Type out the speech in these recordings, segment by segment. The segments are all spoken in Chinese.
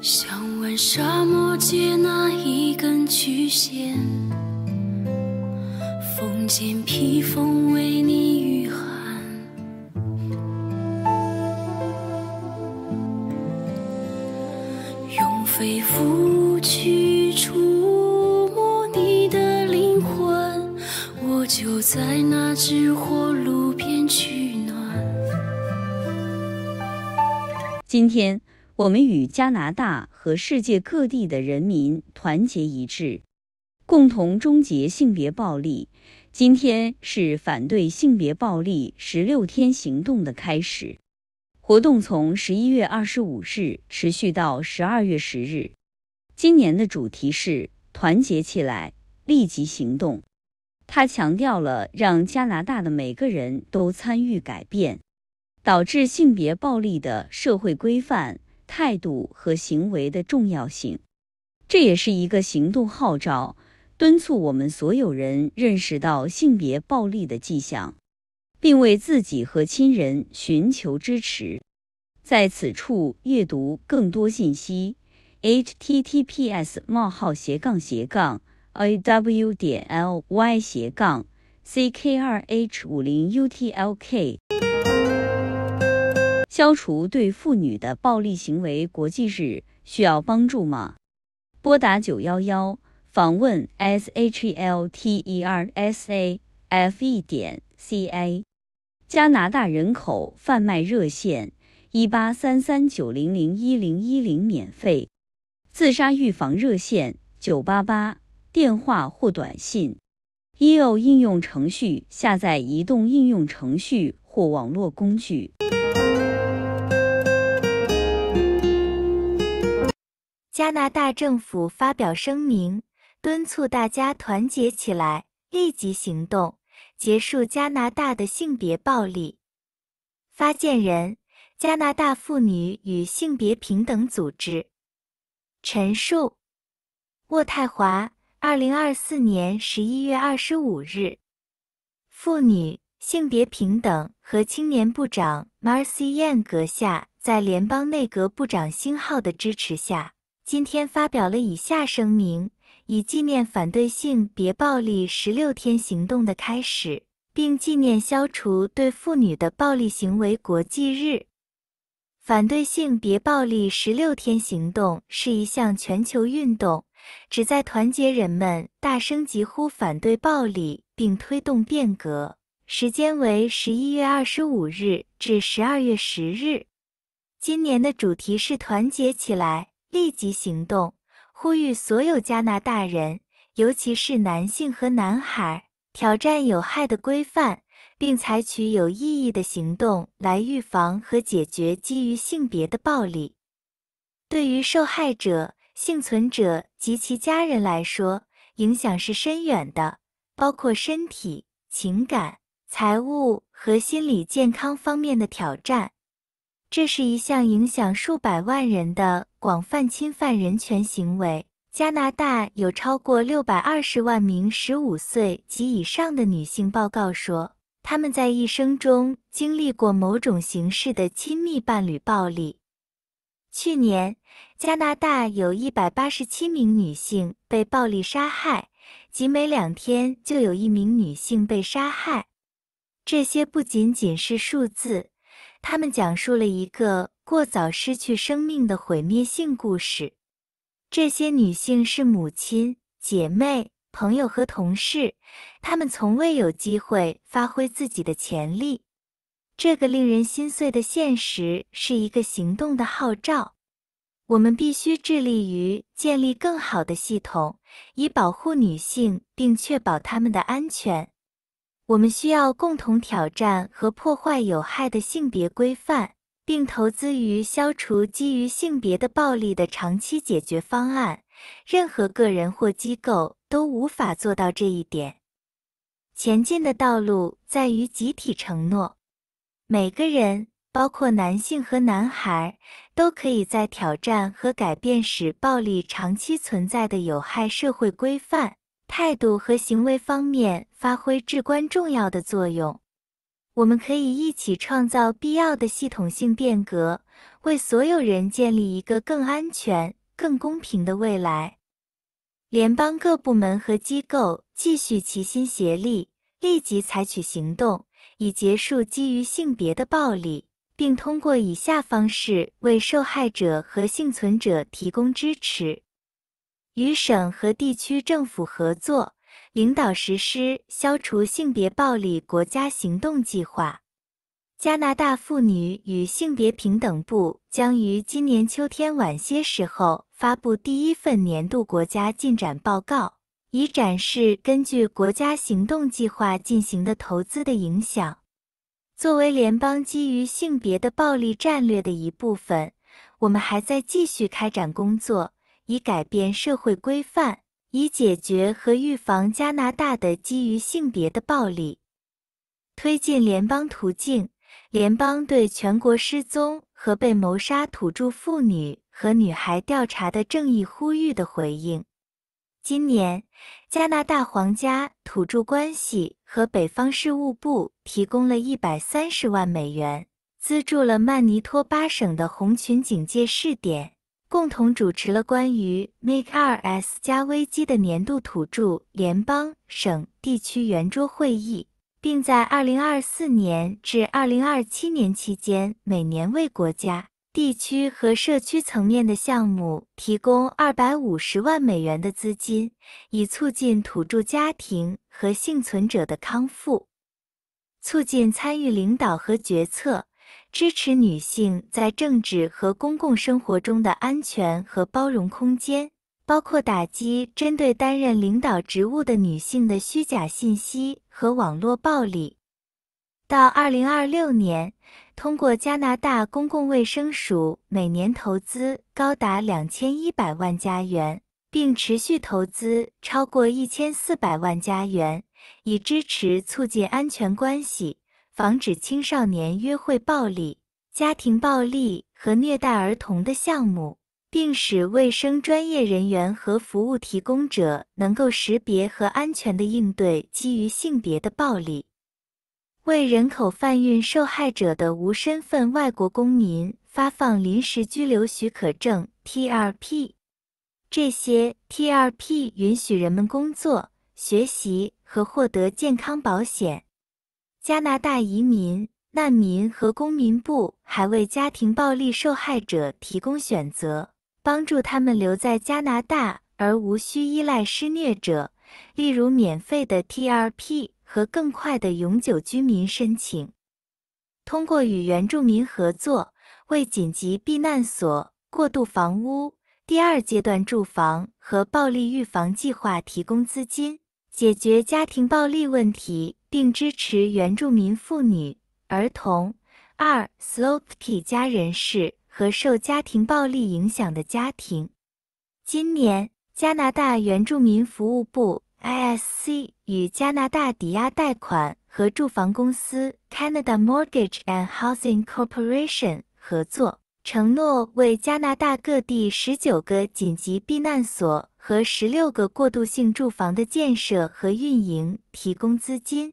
想问沙漠借那一根曲线，风间披风为你御寒。用肺腑去触摸你的灵魂，我就在那只火炉边取暖。今天。我们与加拿大和世界各地的人民团结一致，共同终结性别暴力。今天是反对性别暴力十六天行动的开始，活动从十一月二十五日持续到十二月十日。今年的主题是“团结起来，立即行动”。他强调了让加拿大的每个人都参与改变导致性别暴力的社会规范。态度和行为的重要性，这也是一个行动号召，敦促我们所有人认识到性别暴力的迹象，并为自己和亲人寻求支持。在此处阅读更多信息 h t t p s i w 点 l y c k c k r h 5 0 u t l k 消除对妇女的暴力行为国际日，需要帮助吗？拨打九幺幺，访问 sheltersafe 点 ca。加拿大人口贩卖热线：一八三三九零零一零一零，免费。自杀预防热线：九八八，电话或短信。e o 应用程序下载移动应用程序或网络工具。加拿大政府发表声明，敦促大家团结起来，立即行动，结束加拿大的性别暴力。发件人：加拿大妇女与性别平等组织。陈述：渥太华，二零二四年十一月二十五日。妇女、性别平等和青年部长 Marcy Yan 阁下，在联邦内阁部长星号的支持下。今天发表了以下声明，以纪念反对性别暴力十六天行动的开始，并纪念消除对妇女的暴力行为国际日。反对性别暴力十六天行动是一项全球运动，旨在团结人们，大声疾呼反对暴力，并推动变革。时间为十一月二十五日至十二月十日。今年的主题是团结起来。立即行动，呼吁所有加拿大人，尤其是男性和男孩，挑战有害的规范，并采取有意义的行动来预防和解决基于性别的暴力。对于受害者、幸存者及其家人来说，影响是深远的，包括身体、情感、财务和心理健康方面的挑战。这是一项影响数百万人的广泛侵犯人权行为。加拿大有超过六百二十万名十五岁及以上的女性报告说，她们在一生中经历过某种形式的亲密伴侣暴力。去年，加拿大有一百八十七名女性被暴力杀害，即每两天就有一名女性被杀害。这些不仅仅是数字。他们讲述了一个过早失去生命的毁灭性故事。这些女性是母亲、姐妹、朋友和同事，她们从未有机会发挥自己的潜力。这个令人心碎的现实是一个行动的号召。我们必须致力于建立更好的系统，以保护女性并确保她们的安全。我们需要共同挑战和破坏有害的性别规范，并投资于消除基于性别的暴力的长期解决方案。任何个人或机构都无法做到这一点。前进的道路在于集体承诺。每个人，包括男性和男孩，都可以在挑战和改变使暴力长期存在的有害社会规范。态度和行为方面发挥至关重要的作用。我们可以一起创造必要的系统性变革，为所有人建立一个更安全、更公平的未来。联邦各部门和机构继续齐心协力，立即采取行动，以结束基于性别的暴力，并通过以下方式为受害者和幸存者提供支持。与省和地区政府合作，领导实施消除性别暴力国家行动计划。加拿大妇女与性别平等部将于今年秋天晚些时候发布第一份年度国家进展报告，以展示根据国家行动计划进行的投资的影响。作为联邦基于性别的暴力战略的一部分，我们还在继续开展工作。以改变社会规范，以解决和预防加拿大的基于性别的暴力，推进联邦途径，联邦对全国失踪和被谋杀土著妇女和女孩调查的正义呼吁的回应。今年，加拿大皇家土著关系和北方事务部提供了一百三十万美元，资助了曼尼托巴省的红群警戒试点。共同主持了关于 Make2S 加危机的年度土著联邦省地区圆桌会议，并在2024年至2027年期间，每年为国家、地区和社区层面的项目提供250万美元的资金，以促进土著家庭和幸存者的康复，促进参与、领导和决策。支持女性在政治和公共生活中的安全和包容空间，包括打击针对担任领导职务的女性的虚假信息和网络暴力。到2026年，通过加拿大公共卫生署每年投资高达2100万加元，并持续投资超过1400万加元，以支持促进安全关系。防止青少年约会暴力、家庭暴力和虐待儿童的项目，并使卫生专业人员和服务提供者能够识别和安全的应对基于性别的暴力。为人口贩运受害者的无身份外国公民发放临时居留许可证 （TRP）。这些 TRP 允许人们工作、学习和获得健康保险。加拿大移民、难民和公民部还为家庭暴力受害者提供选择，帮助他们留在加拿大而无需依赖施虐者，例如免费的 TRP 和更快的永久居民申请。通过与原住民合作，为紧急避难所、过渡房屋、第二阶段住房和暴力预防计划提供资金，解决家庭暴力问题。并支持原住民妇女、儿童、二 s l o p e y 家人士和受家庭暴力影响的家庭。今年，加拿大原住民服务部 （ISC） 与加拿大抵押贷款和住房公司 （Canada Mortgage and Housing Corporation） 合作，承诺为加拿大各地十九个紧急避难所和十六个过渡性住房的建设和运营提供资金。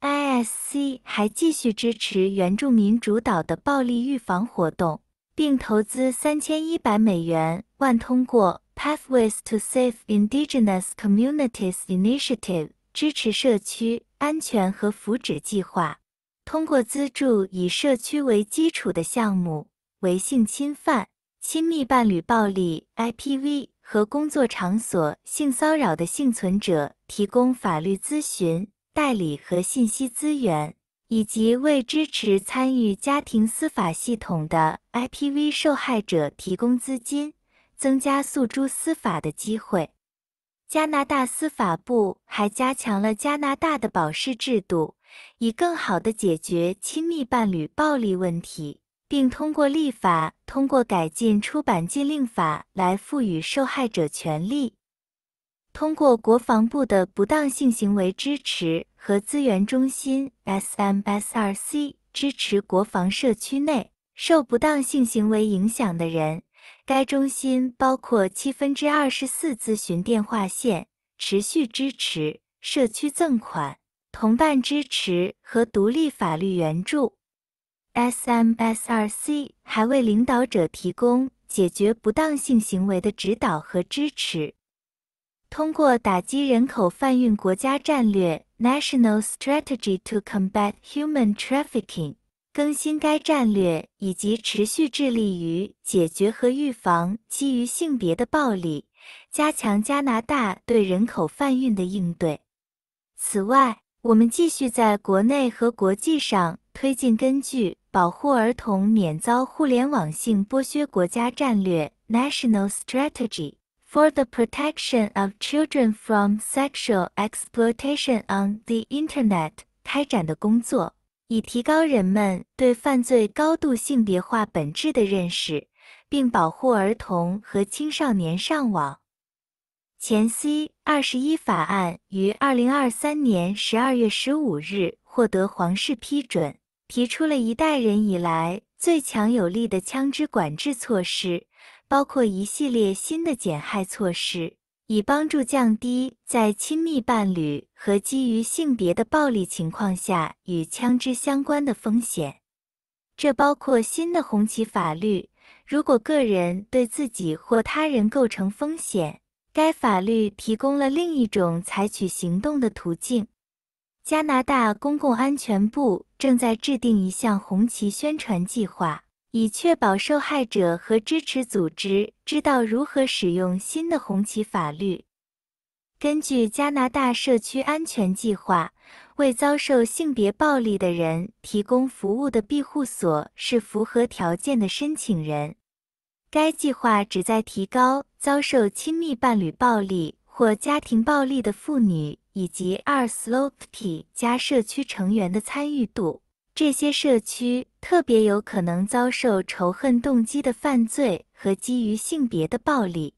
ISC 还继续支持原住民主导的暴力预防活动，并投资三千一百美元万，通过 Pathways to Safe Indigenous Communities Initiative 支持社区安全和福祉计划。通过资助以社区为基础的项目，为性侵犯、亲密伴侣暴力 （IPV） 和工作场所性骚扰的幸存者提供法律咨询。代理和信息资源，以及为支持参与家庭司法系统的 IPV 受害者提供资金，增加诉诸司法的机会。加拿大司法部还加强了加拿大的保释制度，以更好地解决亲密伴侣暴力问题，并通过立法通过改进出版禁令法来赋予受害者权利。通过国防部的不当性行为支持。和资源中心 （SMSRC） 支持国防社区内受不当性行为影响的人。该中心包括七分之二十四咨询电话线、持续支持、社区赠款、同伴支持和独立法律援助。SMSRC 还为领导者提供解决不当性行为的指导和支持。通过打击人口贩运国家战略。National Strategy to Combat Human Trafficking 更新该战略，以及持续致力于解决和预防基于性别的暴力，加强加拿大对人口贩运的应对。此外，我们继续在国内和国际上推进根据保护儿童免遭互联网性剥削国家战略 （National Strategy）。For the protection of children from sexual exploitation on the internet，开展的工作以提高人们对犯罪高度性别化本质的认识，并保护儿童和青少年上网。前 C 二十一法案于二零二三年十二月十五日获得皇室批准，提出了一代人以来最强有力的枪支管制措施。包括一系列新的减害措施，以帮助降低在亲密伴侣和基于性别的暴力情况下与枪支相关的风险。这包括新的红旗法律：如果个人对自己或他人构成风险，该法律提供了另一种采取行动的途径。加拿大公共安全部正在制定一项红旗宣传计划。以确保受害者和支持组织知道如何使用新的红旗法律。根据加拿大社区安全计划，为遭受性别暴力的人提供服务的庇护所是符合条件的申请人。该计划旨在提高遭受亲密伴侣暴力或家庭暴力的妇女以及二 slope 加社区成员的参与度。这些社区特别有可能遭受仇恨动机的犯罪和基于性别的暴力。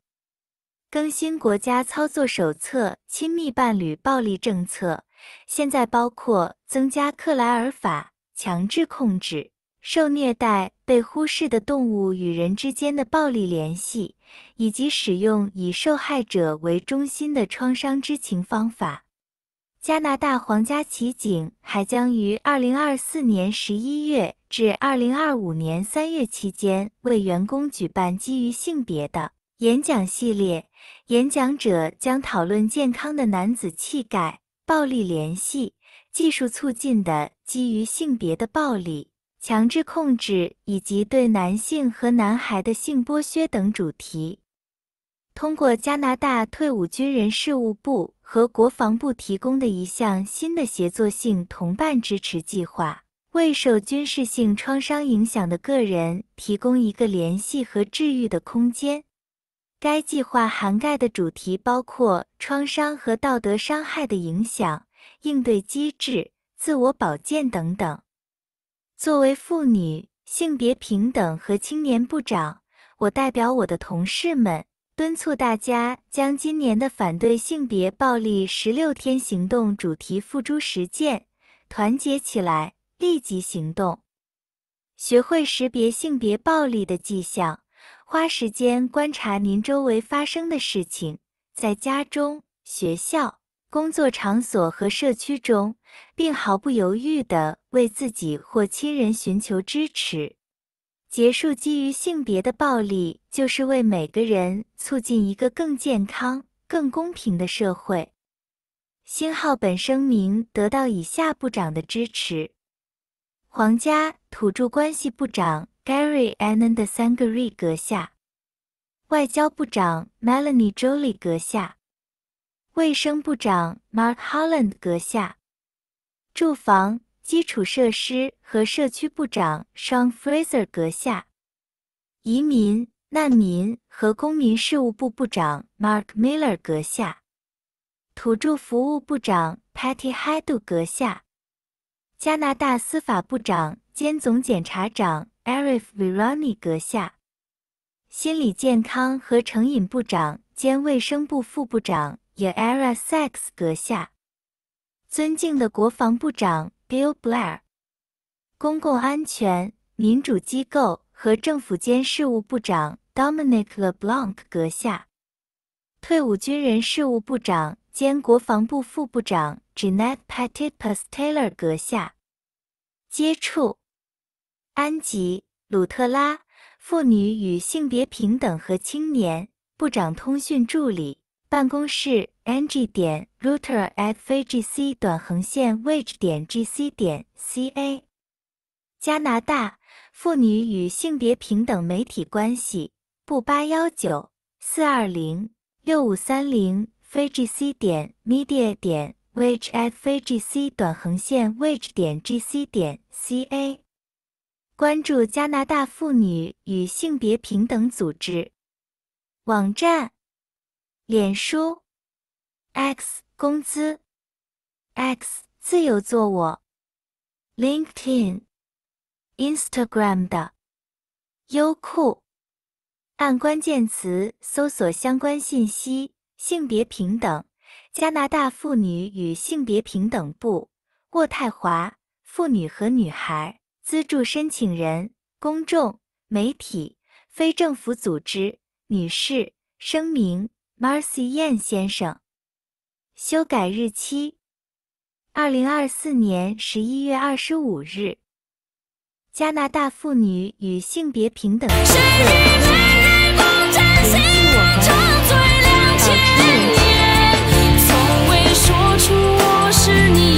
更新国家操作手册《亲密伴侣暴力政策》，现在包括增加克莱尔法强制控制受虐待被忽视的动物与人之间的暴力联系，以及使用以受害者为中心的创伤知情方法。加拿大皇家骑警还将于2024年11月至2025年3月期间为员工举办基于性别的演讲系列，演讲者将讨论健康的男子气概、暴力联系、技术促进的基于性别的暴力、强制控制以及对男性和男孩的性剥削等主题。通过加拿大退伍军人事务部和国防部提供的一项新的协作性同伴支持计划，为受军事性创伤影响的个人提供一个联系和治愈的空间。该计划涵盖的主题包括创伤和道德伤害的影响、应对机制、自我保健等等。作为妇女、性别平等和青年部长，我代表我的同事们。敦促大家将今年的反对性别暴力十六天行动主题付诸实践，团结起来，立即行动，学会识别性别暴力的迹象，花时间观察您周围发生的事情，在家中、学校、工作场所和社区中，并毫不犹豫地为自己或亲人寻求支持。结束基于性别的暴力，就是为每个人促进一个更健康、更公平的社会。星号本声明得到以下部长的支持：皇家土著关系部长 Gary Anand Sangari 阁下，外交部长 Melanie Jolly 阁下，卫生部长 Mark Holland 阁下，住房。基础设施和社区部长 Sean Fraser 阁下，移民、难民和公民事务部部长 Mark Miller 阁下，土著服务部长 Patty h y a d u 阁下，加拿大司法部长兼总检察长 Arif Virani 阁下，心理健康和成瘾部长兼卫生部副部长 Yara Sax 阁下，尊敬的国防部长。Bill Blair，公共安全、民主机构和政府间事务部长 Dominic LeBlanc 阁下，退伍军人事务部长兼国防部副部长 Jeanette Patipas Taylor 阁下，接触安吉鲁特拉妇女与性别平等和青年部长通讯助理。办公室：ng 点 router@fgc 短横线 which 点 gc 点 ca。加拿大妇女与性别平等媒体关系部八幺九四二零六五三零 fgc 点 media 点 which@fgc 短横线 which 点 gc 点 ca。关注加拿大妇女与性别平等组织网站。脸书，X 工资，X 自由做我，LinkedIn，Instagram 的，优酷，按关键词搜索相关信息。性别平等，加拿大妇女与性别平等部，渥太华，妇女和女孩资助申请人，公众媒体，非政府组织，女士声明。Marcy Yan 先生，修改日期：二零二四年十一月二十五日。加拿大妇女与性别平等协会联系我们，说出我你。